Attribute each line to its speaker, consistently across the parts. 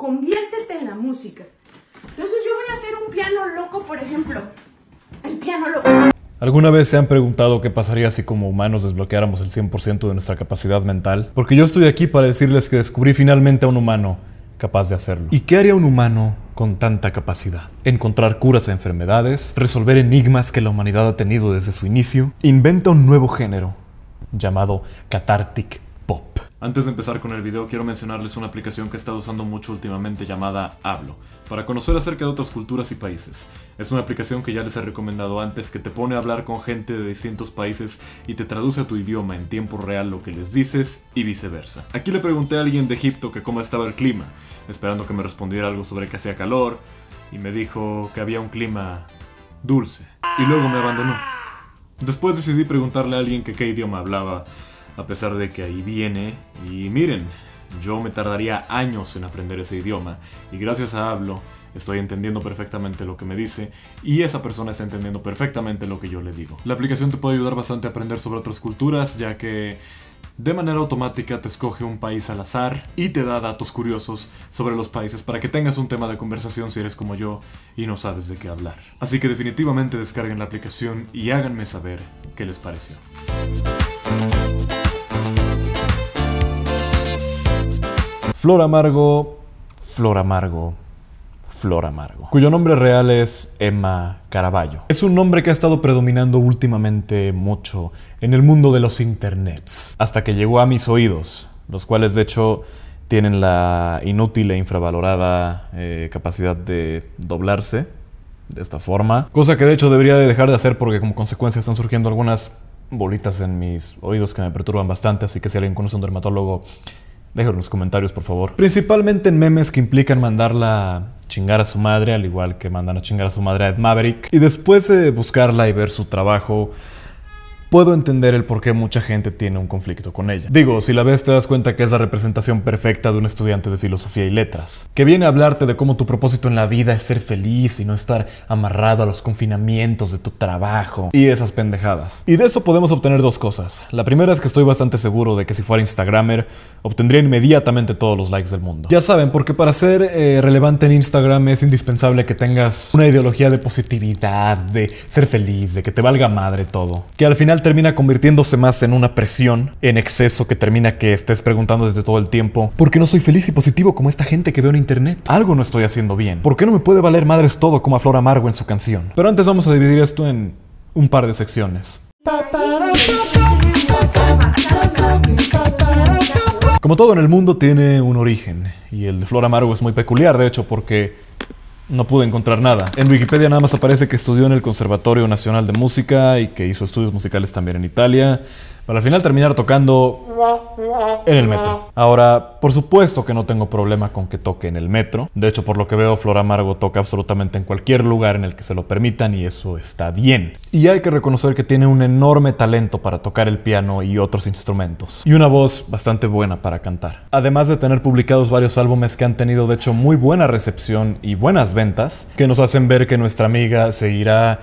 Speaker 1: conviértete en la música. Entonces yo voy a hacer un piano loco, por ejemplo. El piano loco.
Speaker 2: ¿Alguna vez se han preguntado qué pasaría si como humanos desbloqueáramos el 100% de nuestra capacidad mental? Porque yo estoy aquí para decirles que descubrí finalmente a un humano capaz de hacerlo. ¿Y qué haría un humano con tanta capacidad? Encontrar curas a enfermedades, resolver enigmas que la humanidad ha tenido desde su inicio, inventa un nuevo género llamado catártico. Antes de empezar con el video quiero mencionarles una aplicación que he estado usando mucho últimamente llamada Hablo, para conocer acerca de otras culturas y países. Es una aplicación que ya les he recomendado antes que te pone a hablar con gente de distintos países y te traduce a tu idioma en tiempo real lo que les dices y viceversa. Aquí le pregunté a alguien de Egipto que cómo estaba el clima, esperando que me respondiera algo sobre que hacía calor, y me dijo que había un clima dulce, y luego me abandonó. Después decidí preguntarle a alguien que qué idioma hablaba, a pesar de que ahí viene. Y miren, yo me tardaría años en aprender ese idioma, y gracias a Hablo estoy entendiendo perfectamente lo que me dice y esa persona está entendiendo perfectamente lo que yo le digo. La aplicación te puede ayudar bastante a aprender sobre otras culturas, ya que de manera automática te escoge un país al azar y te da datos curiosos sobre los países para que tengas un tema de conversación si eres como yo y no sabes de qué hablar. Así que definitivamente descarguen la aplicación y háganme saber qué les pareció. Flor Amargo, Flor Amargo, Flor Amargo, cuyo nombre real es Emma Caraballo. Es un nombre que ha estado predominando últimamente mucho en el mundo de los internets, hasta que llegó a mis oídos, los cuales de hecho tienen la inútil e infravalorada eh, capacidad de doblarse de esta forma, cosa que de hecho debería de dejar de hacer porque como consecuencia están surgiendo algunas bolitas en mis oídos que me perturban bastante, así que si alguien conoce un dermatólogo, en los comentarios, por favor. Principalmente en memes que implican mandarla chingar a su madre, al igual que mandan a chingar a su madre a Ed Maverick, y después de buscarla y ver su trabajo puedo entender el por qué mucha gente tiene un conflicto con ella. Digo, si la ves te das cuenta que es la representación perfecta de un estudiante de filosofía y letras, que viene a hablarte de cómo tu propósito en la vida es ser feliz y no estar amarrado a los confinamientos de tu trabajo y esas pendejadas. Y de eso podemos obtener dos cosas. La primera es que estoy bastante seguro de que si fuera Instagramer, obtendría inmediatamente todos los likes del mundo. Ya saben, porque para ser eh, relevante en Instagram es indispensable que tengas una ideología de positividad, de ser feliz, de que te valga madre todo. Que al final termina convirtiéndose más en una presión en exceso que termina que estés preguntando desde todo el tiempo, ¿por qué no soy feliz y positivo como esta gente que veo en internet? Algo no estoy haciendo bien. ¿Por qué no me puede valer madres todo como a Flor Amargo en su canción? Pero antes vamos a dividir esto en un par de secciones. Como todo en el mundo tiene un origen, y el de Flor Amargo es muy peculiar, de hecho, porque no pude encontrar nada. En Wikipedia nada más aparece que estudió en el Conservatorio Nacional de Música y que hizo estudios musicales también en Italia para al final terminar tocando en el metro. Ahora, por supuesto que no tengo problema con que toque en el metro. De hecho, por lo que veo, Flor Amargo toca absolutamente en cualquier lugar en el que se lo permitan y eso está bien. Y hay que reconocer que tiene un enorme talento para tocar el piano y otros instrumentos. Y una voz bastante buena para cantar. Además de tener publicados varios álbumes que han tenido de hecho muy buena recepción y buenas ventas, que nos hacen ver que nuestra amiga seguirá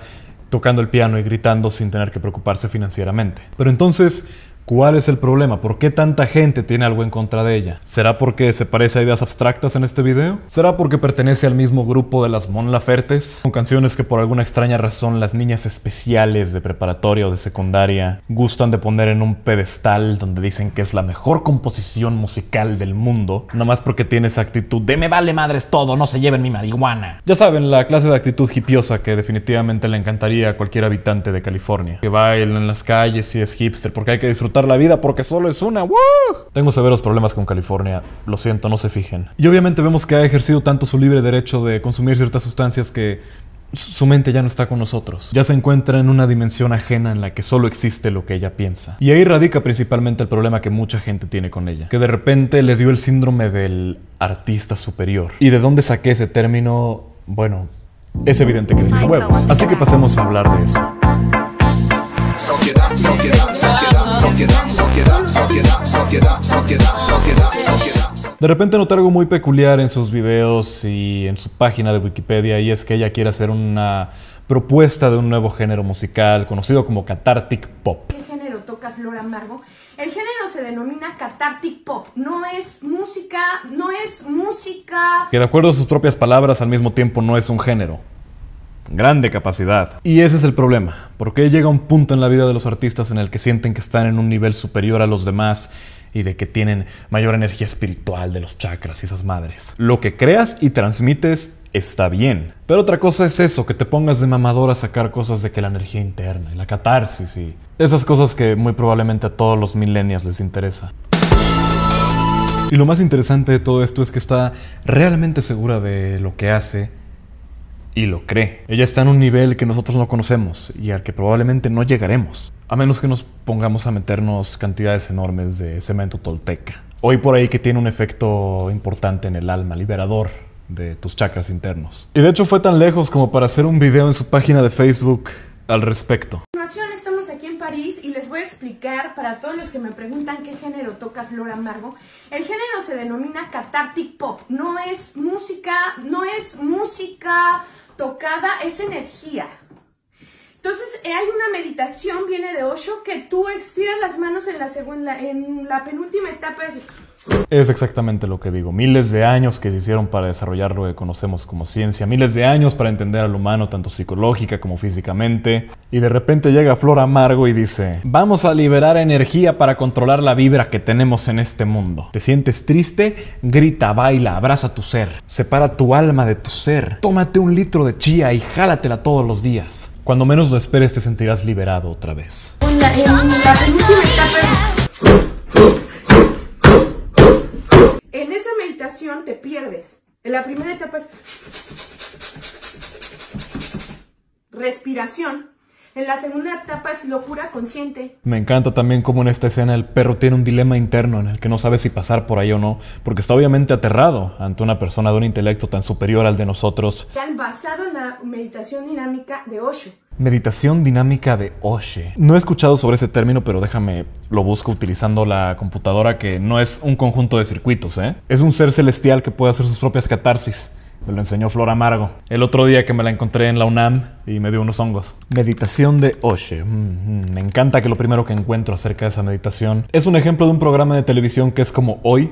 Speaker 2: tocando el piano y gritando sin tener que preocuparse financieramente. Pero entonces, ¿Cuál es el problema? ¿Por qué tanta gente tiene algo en contra de ella? ¿Será porque se parece a ideas abstractas en este video? ¿Será porque pertenece al mismo grupo de las Mon Lafertes? Con canciones que por alguna extraña razón las niñas especiales de preparatoria o de secundaria gustan de poner en un pedestal donde dicen que es la mejor composición musical del mundo, nomás porque tiene esa actitud de me vale madres todo, no se lleven mi marihuana. Ya saben, la clase de actitud hipiosa que definitivamente le encantaría a cualquier habitante de California, que baila en las calles y es hipster porque hay que disfrutar la vida porque solo es una. Tengo severos problemas con California. Lo siento, no se fijen. Y obviamente vemos que ha ejercido tanto su libre derecho de consumir ciertas sustancias que su mente ya no está con nosotros. Ya se encuentra en una dimensión ajena en la que solo existe lo que ella piensa. Y ahí radica principalmente el problema que mucha gente tiene con ella. Que de repente le dio el síndrome del artista superior. ¿Y de dónde saqué ese término? Bueno, es evidente que de mis huevos. Así que pasemos a hablar de eso.
Speaker 1: Sociedad, sociedad, sociedad.
Speaker 2: De repente notar algo muy peculiar en sus videos y en su página de Wikipedia y es que ella quiere hacer una propuesta de un nuevo género musical conocido como Cathartic Pop.
Speaker 1: ¿Qué género toca Flor Amargo? El género se denomina Cathartic Pop, no es música, no es música...
Speaker 2: Que de acuerdo a sus propias palabras al mismo tiempo no es un género. Grande capacidad. Y ese es el problema, porque llega un punto en la vida de los artistas en el que sienten que están en un nivel superior a los demás y de que tienen mayor energía espiritual de los chakras y esas madres. Lo que creas y transmites está bien. Pero otra cosa es eso, que te pongas de mamador a sacar cosas de que la energía interna y la catarsis y esas cosas que muy probablemente a todos los millennials les interesa. Y lo más interesante de todo esto es que está realmente segura de lo que hace y lo cree. Ella está en un nivel que nosotros no conocemos y al que probablemente no llegaremos, a menos que nos pongamos a meternos cantidades enormes de cemento tolteca. Hoy por ahí que tiene un efecto importante en el alma, liberador de tus chakras internos. Y de hecho fue tan lejos como para hacer un video en su página de Facebook al respecto.
Speaker 1: Estamos aquí en París y les voy a explicar para todos los que me preguntan qué género toca Flor Amargo. El género se denomina Cathartic Pop. No es música, no es música tocada esa energía. Entonces, eh, hay una meditación, viene de Osho, que tú estiras las manos en la, segunda, en la penúltima etapa, y dices,
Speaker 2: es exactamente lo que digo. Miles de años que se hicieron para desarrollar lo que conocemos como ciencia, miles de años para entender al humano tanto psicológica como físicamente. Y de repente llega Flor Amargo y dice, vamos a liberar energía para controlar la vibra que tenemos en este mundo. ¿Te sientes triste? Grita, baila, abraza tu ser. Separa tu alma de tu ser. Tómate un litro de chía y jálatela todos los días. Cuando menos lo esperes te sentirás liberado otra vez.
Speaker 1: Eh, la segunda etapa es locura consciente.
Speaker 2: Me encanta también cómo en esta escena el perro tiene un dilema interno en el que no sabe si pasar por ahí o no, porque está obviamente aterrado ante una persona de un intelecto tan superior al de nosotros.
Speaker 1: Están basado en la meditación dinámica de
Speaker 2: Osho. Meditación dinámica de Osho. No he escuchado sobre ese término, pero déjame, lo busco utilizando la computadora que no es un conjunto de circuitos, ¿eh? Es un ser celestial que puede hacer sus propias catarsis me lo enseñó Flor Amargo. El otro día que me la encontré en la UNAM y me dio unos hongos. Meditación de Oshe. Mm-hmm. me encanta que lo primero que encuentro acerca de esa meditación es un ejemplo de un programa de televisión que es como hoy,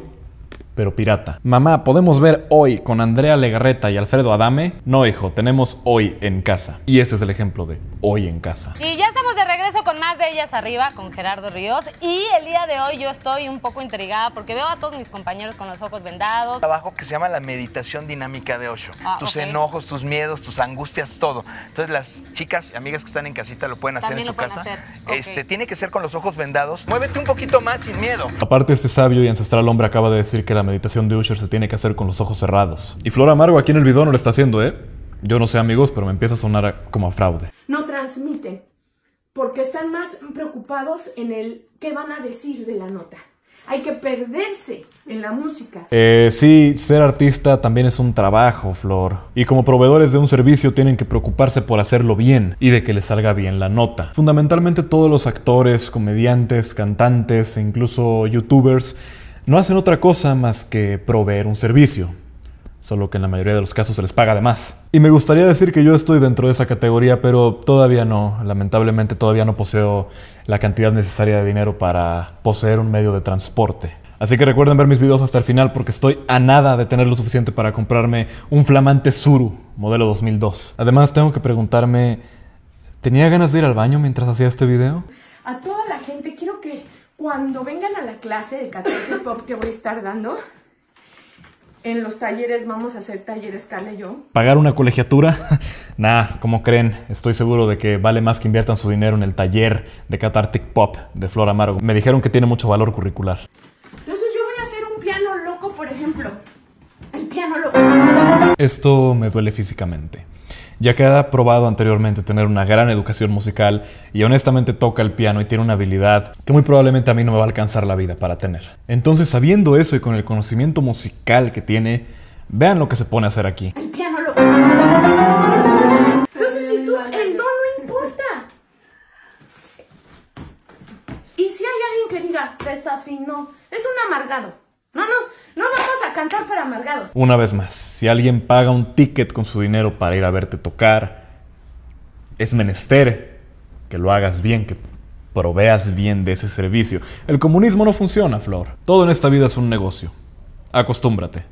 Speaker 2: pero pirata. Mamá, ¿podemos ver hoy con Andrea Legarreta y Alfredo Adame? No, hijo, tenemos hoy en casa. Y ese es el ejemplo de hoy en casa.
Speaker 1: Y ya estamos de regreso con más de ellas arriba, con Gerardo Ríos. Y el día de hoy yo estoy un poco intrigada porque veo a todos mis compañeros con los ojos vendados.
Speaker 2: Trabajo que se llama la meditación dinámica de Osho. Ah, tus enojos, tus miedos, tus angustias, todo. Entonces las chicas y amigas que están en casita lo pueden hacer en su casa. Este, Tiene que ser con los ojos vendados. Muévete un poquito más sin miedo. Aparte, este sabio y ancestral hombre acaba de decir que la meditación de Usher se tiene que hacer con los ojos cerrados. Y Flor Amargo aquí en el video no lo está haciendo, ¿eh? Yo no sé amigos, pero me empieza a sonar como a fraude.
Speaker 1: No transmiten, porque están más preocupados en el qué van a decir de la nota. Hay que perderse en la música.
Speaker 2: Eh, sí, ser artista también es un trabajo, Flor. Y como proveedores de un servicio tienen que preocuparse por hacerlo bien y de que les salga bien la nota. Fundamentalmente todos los actores, comediantes, cantantes e incluso youtubers no hacen otra cosa más que proveer un servicio, solo que en la mayoría de los casos se les paga de más. Y me gustaría decir que yo estoy dentro de esa categoría, pero todavía no, lamentablemente todavía no poseo la cantidad necesaria de dinero para poseer un medio de transporte. Así que recuerden ver mis videos hasta el final porque estoy a nada de tener lo suficiente para comprarme un flamante Suru, modelo 2002. Además tengo que preguntarme, ¿tenía ganas de ir al baño mientras hacía este video?
Speaker 1: cuando vengan a la clase de Catartic Pop que voy a estar dando, en los talleres vamos a hacer talleres Carla y yo.
Speaker 2: ¿Pagar una colegiatura? nah, como creen, estoy seguro de que vale más que inviertan su dinero en el taller de Catartic Pop de Flor Amargo. Me dijeron que tiene mucho valor curricular.
Speaker 1: Entonces yo voy a hacer un piano loco, por ejemplo. El piano loco.
Speaker 2: Esto me duele físicamente ya que ha probado anteriormente tener una gran educación musical y honestamente toca el piano y tiene una habilidad que muy probablemente a mí no me va a alcanzar la vida para tener. Entonces, sabiendo eso y con el conocimiento musical que tiene, vean lo que se pone a hacer aquí. El
Speaker 1: piano lo... Entonces, si tú, el no importa. Y si hay alguien que diga, desafinó, es un amargado. No no cantar para amargados. Una
Speaker 2: vez más, si alguien paga un ticket con su dinero para ir a verte tocar, es menester que lo hagas bien, que proveas bien de ese servicio. El comunismo no funciona, Flor. Todo en esta vida es un negocio. Acostúmbrate.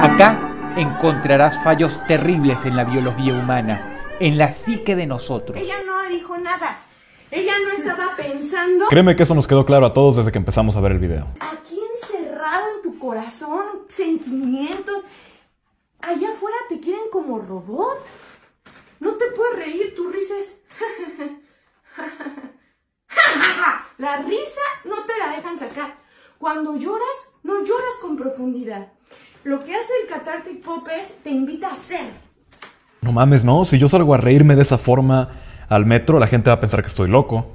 Speaker 2: Acá encontrarás fallos terribles en la biología humana, en la psique de nosotros. Ella
Speaker 1: no dijo nada. Ella no estaba pensando... Créeme que eso
Speaker 2: nos quedó claro a todos desde que empezamos a ver el video.
Speaker 1: Aquí encerrado en tu corazón, sentimientos. Allá afuera te quieren como robot. No te puedes reír, tu risa es... la risa no te la dejan sacar. Cuando lloras, no lloras con profundidad. Lo que hace el Catartic Pop es te invita a ser.
Speaker 2: No mames, ¿no? Si yo salgo a reírme de esa forma, al metro, la gente va a pensar que estoy loco.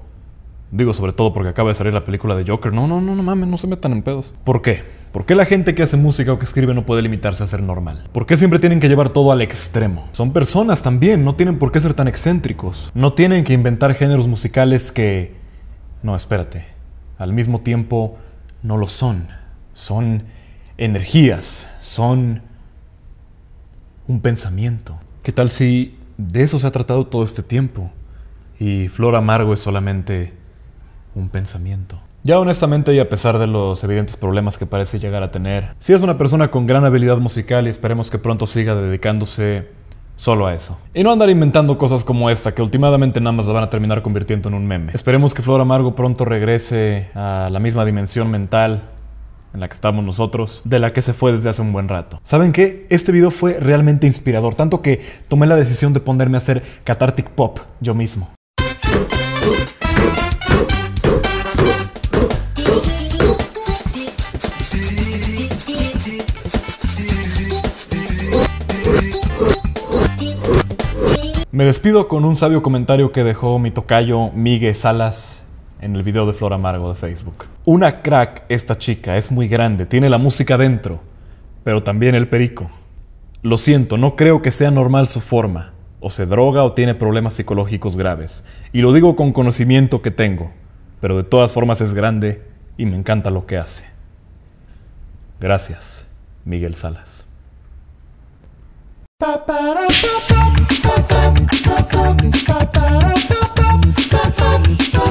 Speaker 2: Digo, sobre todo porque acaba de salir la película de Joker. No, no, no, no mames, no se metan en pedos. ¿Por qué? ¿Por qué la gente que hace música o que escribe no puede limitarse a ser normal? ¿Por qué siempre tienen que llevar todo al extremo? Son personas también, no tienen por qué ser tan excéntricos. No tienen que inventar géneros musicales que... No, espérate. Al mismo tiempo, no lo son. Son energías, son un pensamiento. ¿Qué tal si de eso se ha tratado todo este tiempo? y Flor Amargo es solamente un pensamiento. Ya honestamente y a pesar de los evidentes problemas que parece llegar a tener, sí es una persona con gran habilidad musical y esperemos que pronto siga dedicándose solo a eso. Y no andar inventando cosas como esta que últimamente nada más la van a terminar convirtiendo en un meme. Esperemos que Flor Amargo pronto regrese a la misma dimensión mental en la que estamos nosotros, de la que se fue desde hace un buen rato. ¿Saben qué? Este video fue realmente inspirador, tanto que tomé la decisión de ponerme a hacer Cathartic Pop yo mismo. despido con un sabio comentario que dejó mi tocayo Miguel Salas en el video de Flor Amargo de Facebook. Una crack esta chica, es muy grande, tiene la música dentro, pero también el perico. Lo siento, no creo que sea normal su forma. O se droga o tiene problemas psicológicos graves. Y lo digo con conocimiento que tengo, pero de todas formas es grande y me encanta lo que hace. Gracias, Miguel Salas.
Speaker 1: Bum, bum, bum, bum, bum,